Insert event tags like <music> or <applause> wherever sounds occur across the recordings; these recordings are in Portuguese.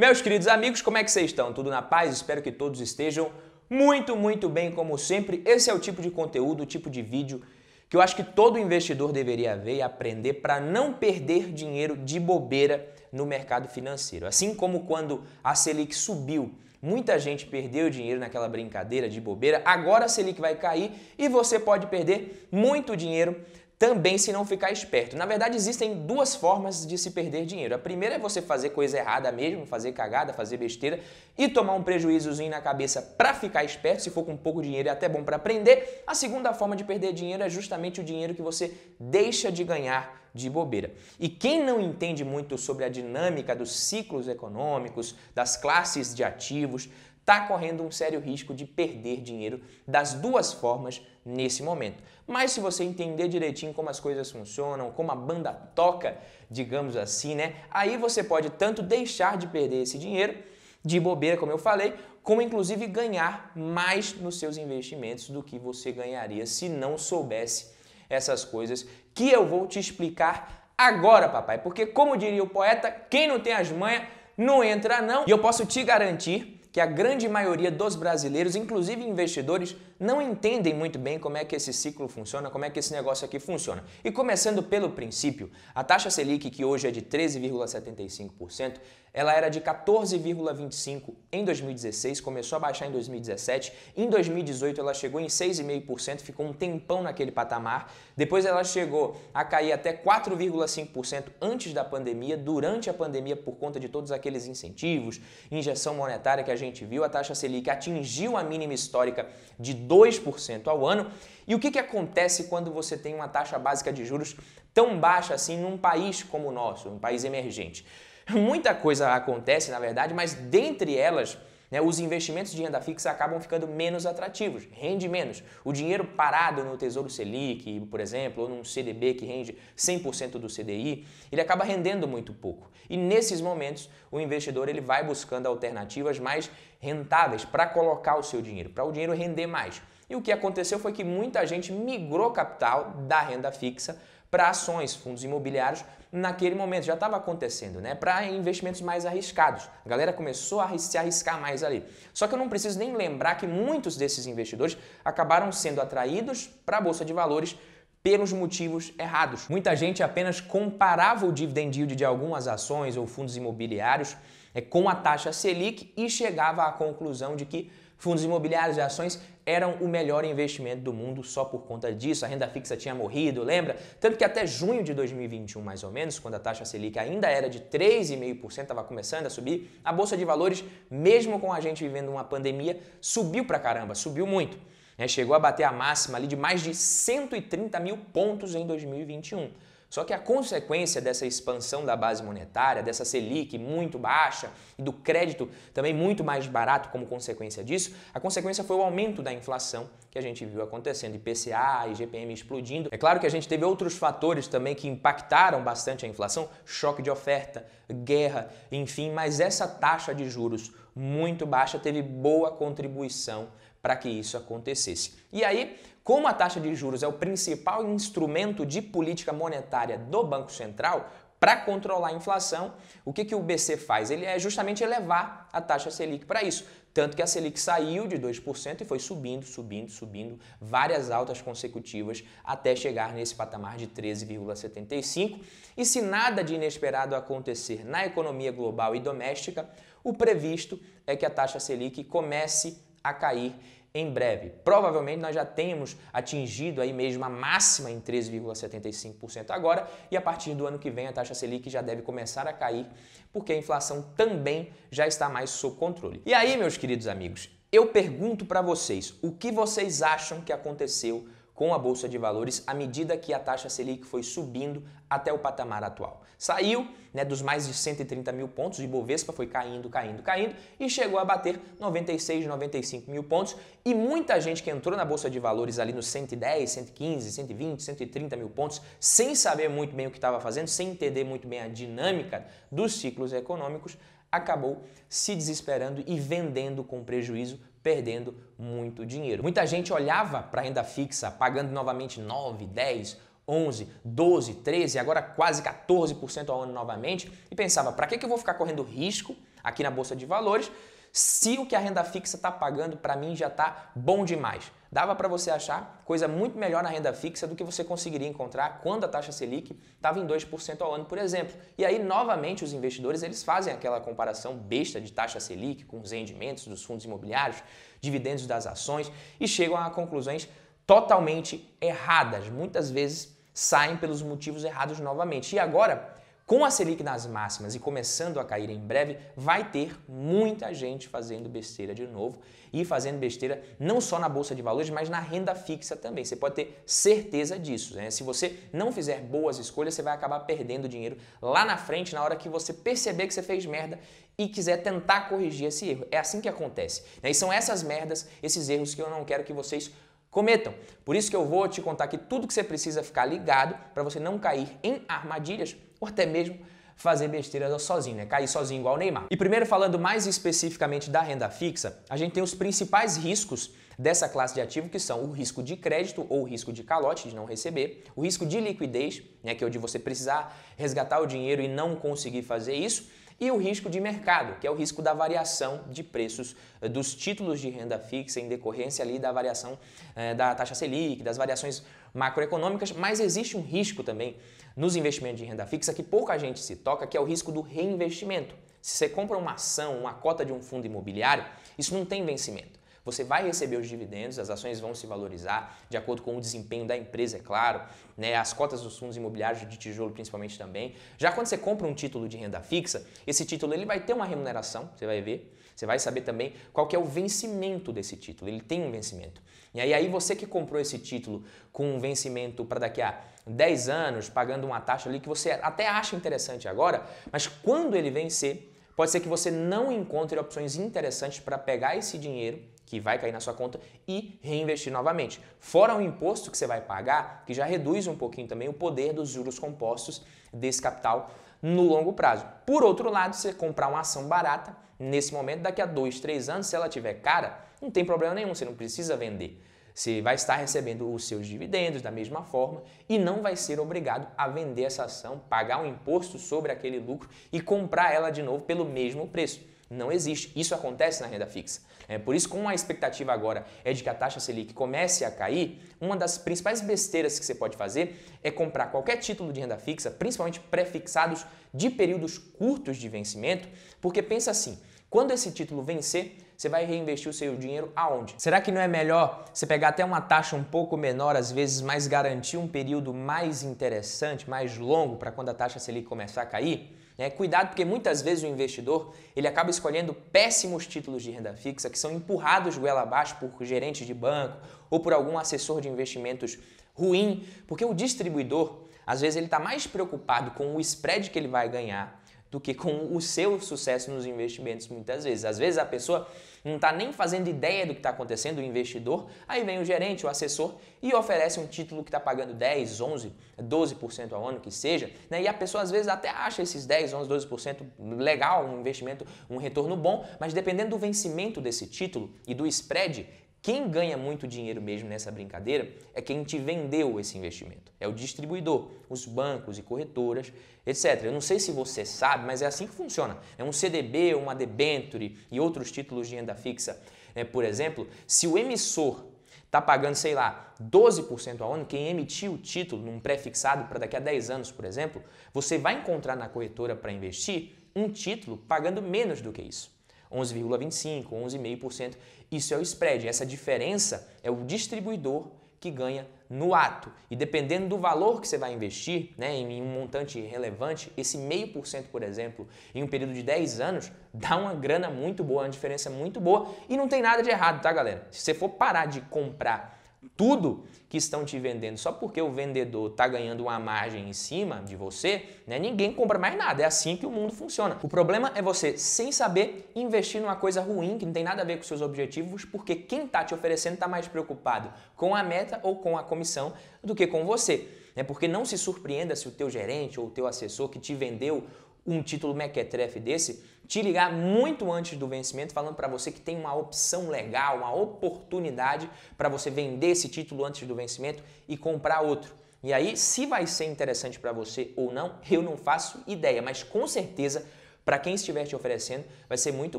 Meus queridos amigos, como é que vocês estão? Tudo na paz? Espero que todos estejam muito, muito bem, como sempre. Esse é o tipo de conteúdo, o tipo de vídeo que eu acho que todo investidor deveria ver e aprender para não perder dinheiro de bobeira no mercado financeiro. Assim como quando a Selic subiu, muita gente perdeu dinheiro naquela brincadeira de bobeira, agora a Selic vai cair e você pode perder muito dinheiro também se não ficar esperto. Na verdade, existem duas formas de se perder dinheiro. A primeira é você fazer coisa errada mesmo, fazer cagada, fazer besteira e tomar um prejuízozinho na cabeça para ficar esperto. Se for com pouco dinheiro, é até bom para aprender. A segunda forma de perder dinheiro é justamente o dinheiro que você deixa de ganhar de bobeira. E quem não entende muito sobre a dinâmica dos ciclos econômicos, das classes de ativos, está correndo um sério risco de perder dinheiro das duas formas nesse momento. Mas se você entender direitinho como as coisas funcionam, como a banda toca, digamos assim, né? Aí você pode tanto deixar de perder esse dinheiro de bobeira, como eu falei, como inclusive ganhar mais nos seus investimentos do que você ganharia se não soubesse essas coisas que eu vou te explicar agora, papai. Porque como diria o poeta, quem não tem as manhas não entra não. E eu posso te garantir que a grande maioria dos brasileiros, inclusive investidores, não entendem muito bem como é que esse ciclo funciona, como é que esse negócio aqui funciona. E começando pelo princípio, a taxa Selic, que hoje é de 13,75%, ela era de 14,25% em 2016, começou a baixar em 2017, em 2018 ela chegou em 6,5%, ficou um tempão naquele patamar, depois ela chegou a cair até 4,5% antes da pandemia, durante a pandemia, por conta de todos aqueles incentivos, injeção monetária que a gente viu, a taxa Selic atingiu a mínima histórica de 2% ao ano. E o que, que acontece quando você tem uma taxa básica de juros tão baixa assim num país como o nosso, um país emergente? <laughs> Muita coisa acontece, na verdade, mas dentre elas, né? Os investimentos de renda fixa acabam ficando menos atrativos, rende menos. O dinheiro parado no Tesouro Selic, por exemplo, ou num CDB que rende 100% do CDI, ele acaba rendendo muito pouco. E nesses momentos, o investidor ele vai buscando alternativas mais rentáveis para colocar o seu dinheiro, para o dinheiro render mais. E o que aconteceu foi que muita gente migrou capital da renda fixa para ações, fundos imobiliários, naquele momento já estava acontecendo, né? Para investimentos mais arriscados. A galera começou a se arriscar mais ali. Só que eu não preciso nem lembrar que muitos desses investidores acabaram sendo atraídos para a bolsa de valores pelos motivos errados. Muita gente apenas comparava o dividend yield de algumas ações ou fundos imobiliários é, com a taxa Selic e chegava à conclusão de que Fundos imobiliários e ações eram o melhor investimento do mundo só por conta disso. A renda fixa tinha morrido, lembra? Tanto que até junho de 2021, mais ou menos, quando a taxa Selic ainda era de 3,5%, estava começando a subir, a bolsa de valores, mesmo com a gente vivendo uma pandemia, subiu pra caramba, subiu muito. Né? Chegou a bater a máxima ali de mais de 130 mil pontos em 2021. Só que a consequência dessa expansão da base monetária, dessa Selic muito baixa e do crédito também muito mais barato como consequência disso, a consequência foi o aumento da inflação que a gente viu acontecendo, IPCA, IGPM explodindo. É claro que a gente teve outros fatores também que impactaram bastante a inflação, choque de oferta, guerra, enfim, mas essa taxa de juros muito baixa teve boa contribuição para que isso acontecesse. E aí, como a taxa de juros é o principal instrumento de política monetária do Banco Central, para controlar a inflação, o que, que o BC faz? Ele é justamente elevar a taxa Selic para isso. Tanto que a Selic saiu de 2% e foi subindo, subindo, subindo, várias altas consecutivas até chegar nesse patamar de 13,75. E se nada de inesperado acontecer na economia global e doméstica, o previsto é que a taxa Selic comece a cair em breve. Provavelmente nós já temos atingido aí mesmo a máxima em 13,75% agora e a partir do ano que vem a taxa Selic já deve começar a cair, porque a inflação também já está mais sob controle. E aí, meus queridos amigos, eu pergunto para vocês, o que vocês acham que aconteceu com a bolsa de valores à medida que a taxa Selic foi subindo até o patamar atual. Saiu né, dos mais de 130 mil pontos, o Ibovespa foi caindo, caindo, caindo e chegou a bater 96, 95 mil pontos. E muita gente que entrou na bolsa de valores ali nos 110, 115, 120, 130 mil pontos, sem saber muito bem o que estava fazendo, sem entender muito bem a dinâmica dos ciclos econômicos, acabou se desesperando e vendendo com prejuízo perdendo muito dinheiro. Muita gente olhava para a renda fixa pagando novamente 9, 10, 11, 12, 13, agora quase 14% ao ano novamente e pensava: para que, eu vou ficar correndo risco aqui na bolsa de valores se o que a renda fixa está pagando para mim já está bom demais. Dava para você achar coisa muito melhor na renda fixa do que você conseguiria encontrar quando a taxa Selic estava em 2% ao ano, por exemplo. E aí, novamente, os investidores eles fazem aquela comparação besta de taxa Selic com os rendimentos dos fundos imobiliários, dividendos das ações e chegam a conclusões totalmente erradas. Muitas vezes saem pelos motivos errados novamente. E agora, com a Selic nas máximas e começando a cair em breve, vai ter muita gente fazendo besteira de novo e fazendo besteira não só na bolsa de valores, mas na renda fixa também. Você pode ter certeza disso. Né? Se você não fizer boas escolhas, você vai acabar perdendo dinheiro lá na frente, na hora que você perceber que você fez merda e quiser tentar corrigir esse erro. É assim que acontece. Né? E são essas merdas, esses erros que eu não quero que vocês cometam. Por isso que eu vou te contar aqui tudo que você precisa ficar ligado para você não cair em armadilhas ou até mesmo fazer besteira sozinho, né? Cair sozinho igual o Neymar. E primeiro falando mais especificamente da renda fixa, a gente tem os principais riscos dessa classe de ativo que são o risco de crédito ou o risco de calote de não receber, o risco de liquidez, né, que é o de você precisar resgatar o dinheiro e não conseguir fazer isso, e o risco de mercado, que é o risco da variação de preços eh, dos títulos de renda fixa em decorrência ali da variação eh, da taxa Selic, das variações macroeconômicas, mas existe um risco também nos investimentos de renda fixa que pouca gente se toca, que é o risco do reinvestimento. Se você compra uma ação, uma cota de um fundo imobiliário, isso não tem vencimento. Você vai receber os dividendos, as ações vão se valorizar de acordo com o desempenho da empresa, é claro, né? as cotas dos fundos imobiliários de tijolo principalmente também. Já quando você compra um título de renda fixa, esse título ele vai ter uma remuneração, você vai ver. Você vai saber também qual que é o vencimento desse título. Ele tem um vencimento. E aí, aí você que comprou esse título com um vencimento para daqui a 10 anos, pagando uma taxa ali que você até acha interessante agora, mas quando ele vencer, pode ser que você não encontre opções interessantes para pegar esse dinheiro que vai cair na sua conta e reinvestir novamente. Fora o imposto que você vai pagar, que já reduz um pouquinho também o poder dos juros compostos desse capital no longo prazo. Por outro lado, você comprar uma ação barata, nesse momento, daqui a dois, três anos, se ela tiver cara, não tem problema nenhum, você não precisa vender. Você vai estar recebendo os seus dividendos da mesma forma e não vai ser obrigado a vender essa ação, pagar um imposto sobre aquele lucro e comprar ela de novo pelo mesmo preço. Não existe. Isso acontece na renda fixa. É por isso, como a expectativa agora é de que a taxa Selic comece a cair, uma das principais besteiras que você pode fazer é comprar qualquer título de renda fixa, principalmente prefixados de períodos curtos de vencimento, porque pensa assim, quando esse título vencer, você vai reinvestir o seu dinheiro aonde? Será que não é melhor você pegar até uma taxa um pouco menor, às vezes, mas garantir um período mais interessante, mais longo para quando a taxa Selic começar a cair? Né? Cuidado, porque muitas vezes o investidor ele acaba escolhendo péssimos títulos de renda fixa que são empurrados goela abaixo por gerentes de banco ou por algum assessor de investimentos ruim, porque o distribuidor, às vezes, ele está mais preocupado com o spread que ele vai ganhar do que com o seu sucesso nos investimentos, muitas vezes. Às vezes a pessoa não está nem fazendo ideia do que está acontecendo, o investidor, aí vem o gerente, o assessor e oferece um título que está pagando 10, 11, 12% ao ano, que seja, né? e a pessoa às vezes até acha esses 10, 11, 12% legal, um investimento, um retorno bom, mas dependendo do vencimento desse título e do spread quem ganha muito dinheiro mesmo nessa brincadeira é quem te vendeu esse investimento. É o distribuidor, os bancos e corretoras, etc. Eu não sei se você sabe, mas é assim que funciona. É um CDB, uma debenture e outros títulos de renda fixa, é, por exemplo, se o emissor está pagando, sei lá, 12% ao ano, quem emitiu o título num pré-fixado para daqui a 10 anos, por exemplo, você vai encontrar na corretora para investir um título pagando menos do que isso. 11,25%, 11,5%. Isso é o spread. Essa diferença é o distribuidor que ganha no ato. E dependendo do valor que você vai investir, né, em um montante relevante, esse meio por cento, por exemplo, em um período de 10 anos, dá uma grana muito boa, uma diferença muito boa e não tem nada de errado, tá, galera? Se você for parar de comprar tudo que estão te vendendo só porque o vendedor está ganhando uma margem em cima de você, né, ninguém compra mais nada. É assim que o mundo funciona. O problema é você, sem saber, investir numa coisa ruim que não tem nada a ver com seus objetivos, porque quem está te oferecendo está mais preocupado com a meta ou com a comissão do que com você. Né? Porque não se surpreenda se o teu gerente ou o teu assessor que te vendeu um título mequetrefe desse, te ligar muito antes do vencimento, falando para você que tem uma opção legal, uma oportunidade para você vender esse título antes do vencimento e comprar outro. E aí, se vai ser interessante para você ou não, eu não faço ideia, mas com certeza para quem estiver te oferecendo, vai ser muito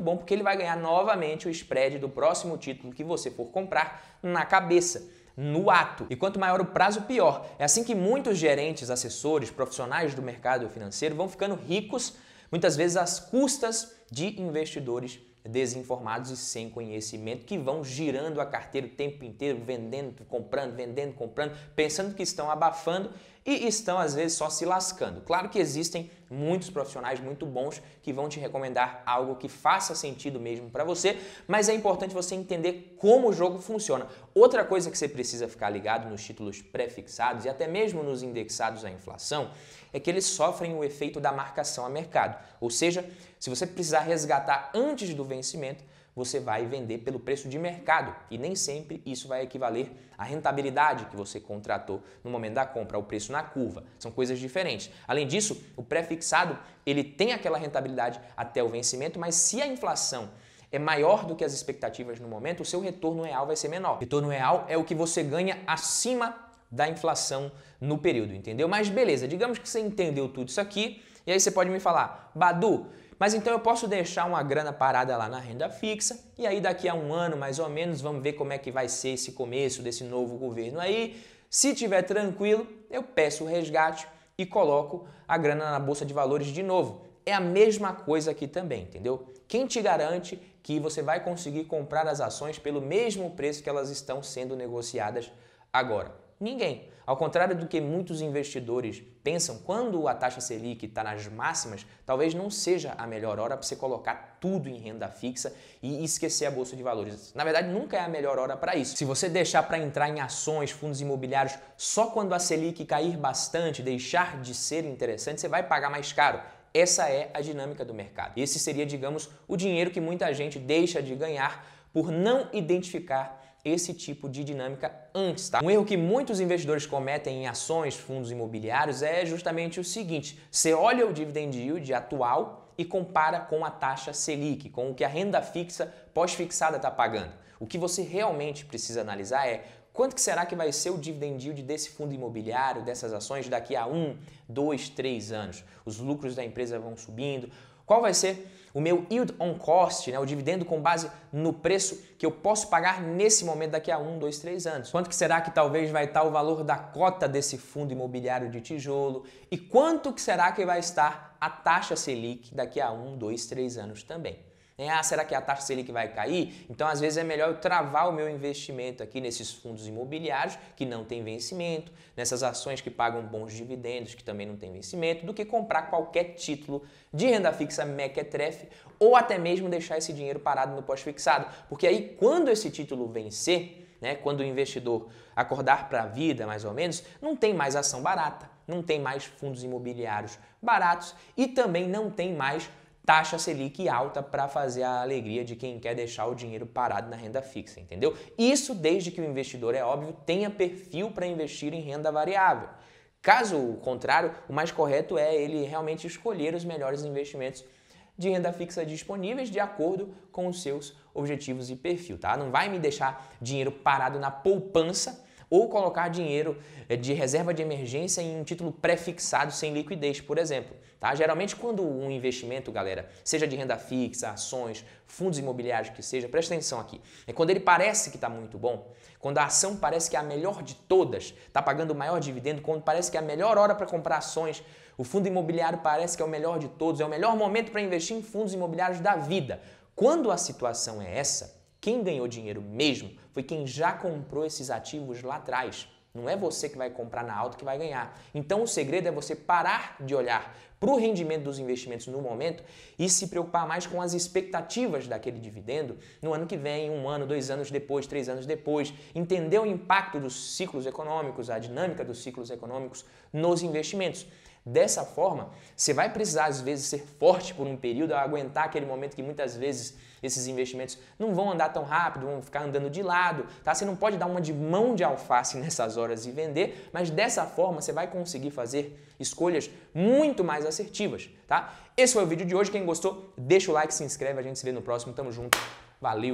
bom porque ele vai ganhar novamente o spread do próximo título que você for comprar na cabeça no ato. E quanto maior o prazo, pior. É assim que muitos gerentes, assessores, profissionais do mercado financeiro vão ficando ricos, muitas vezes às custas de investidores desinformados e sem conhecimento que vão girando a carteira o tempo inteiro, vendendo, comprando, vendendo, comprando, pensando que estão abafando e estão às vezes só se lascando. Claro que existem muitos profissionais muito bons que vão te recomendar algo que faça sentido mesmo para você, mas é importante você entender como o jogo funciona. Outra coisa que você precisa ficar ligado nos títulos prefixados e até mesmo nos indexados à inflação é que eles sofrem o efeito da marcação a mercado. Ou seja, se você precisar resgatar antes do vencimento, você vai vender pelo preço de mercado e nem sempre isso vai equivaler à rentabilidade que você contratou no momento da compra, ao preço na curva. São coisas diferentes. Além disso, o pré-fixado ele tem aquela rentabilidade até o vencimento, mas se a inflação é maior do que as expectativas no momento, o seu retorno real vai ser menor. Retorno real é o que você ganha acima da inflação no período, entendeu? Mas beleza, digamos que você entendeu tudo isso aqui, e aí você pode me falar, Badu, mas então eu posso deixar uma grana parada lá na renda fixa e aí daqui a um ano mais ou menos vamos ver como é que vai ser esse começo desse novo governo aí. Se tiver tranquilo, eu peço o resgate e coloco a grana na bolsa de valores de novo. É a mesma coisa aqui também, entendeu? Quem te garante que você vai conseguir comprar as ações pelo mesmo preço que elas estão sendo negociadas agora? Ninguém. Ao contrário do que muitos investidores pensam, quando a taxa Selic está nas máximas, talvez não seja a melhor hora para você colocar tudo em renda fixa e esquecer a bolsa de valores. Na verdade, nunca é a melhor hora para isso. Se você deixar para entrar em ações, fundos imobiliários só quando a Selic cair bastante, deixar de ser interessante, você vai pagar mais caro. Essa é a dinâmica do mercado. Esse seria, digamos, o dinheiro que muita gente deixa de ganhar por não identificar esse tipo de dinâmica antes, tá? Um erro que muitos investidores cometem em ações, fundos imobiliários é justamente o seguinte: você olha o dividend yield atual e compara com a taxa Selic, com o que a renda fixa pós-fixada está pagando. O que você realmente precisa analisar é quanto que será que vai ser o dividend yield desse fundo imobiliário, dessas ações daqui a um, dois, três anos? Os lucros da empresa vão subindo, qual vai ser o meu yield on cost, né, o dividendo com base no preço que eu posso pagar nesse momento daqui a um, dois, três anos? Quanto que será que talvez vai estar o valor da cota desse fundo imobiliário de tijolo? E quanto que será que vai estar a taxa Selic daqui a um, dois, três anos também? Né? Ah, será que é a taxa Selic vai cair? Então, às vezes, é melhor eu travar o meu investimento aqui nesses fundos imobiliários que não têm vencimento, nessas ações que pagam bons dividendos que também não têm vencimento, do que comprar qualquer título de renda fixa mequetrefe ou até mesmo deixar esse dinheiro parado no pós-fixado. Porque aí, quando esse título vencer, né, quando o investidor acordar para a vida, mais ou menos, não tem mais ação barata, não tem mais fundos imobiliários baratos e também não tem mais taxa Selic alta para fazer a alegria de quem quer deixar o dinheiro parado na renda fixa, entendeu? Isso desde que o investidor, é óbvio, tenha perfil para investir em renda variável. Caso contrário, o mais correto é ele realmente escolher os melhores investimentos de renda fixa disponíveis de acordo com os seus objetivos e perfil, tá? Não vai me deixar dinheiro parado na poupança ou colocar dinheiro eh, de reserva de emergência em um título prefixado sem liquidez, por exemplo. Tá? Geralmente, quando um investimento, galera, seja de renda fixa, ações, fundos imobiliários que seja, presta atenção aqui. É quando ele parece que está muito bom, quando a ação parece que é a melhor de todas, está pagando o maior dividendo, quando parece que é a melhor hora para comprar ações, o fundo imobiliário parece que é o melhor de todos, é o melhor momento para investir em fundos imobiliários da vida. Quando a situação é essa, quem ganhou dinheiro mesmo foi quem já comprou esses ativos lá atrás. Não é você que vai comprar na alta que vai ganhar. Então o segredo é você parar de olhar para o rendimento dos investimentos no momento e se preocupar mais com as expectativas daquele dividendo no ano que vem, um ano, dois anos depois, três anos depois. Entender o impacto dos ciclos econômicos, a dinâmica dos ciclos econômicos nos investimentos. Dessa forma, você vai precisar às vezes ser forte por um período, aguentar aquele momento que muitas vezes esses investimentos não vão andar tão rápido, vão ficar andando de lado, tá? Você não pode dar uma de mão de alface <laughs> nessas horas e vender, mas dessa forma você vai conseguir fazer escolhas muito mais assertivas, tá? Esse foi o vídeo de hoje. Quem gostou, deixa o like, se inscreve, a gente se vê no próximo. Tamo junto. Valeu.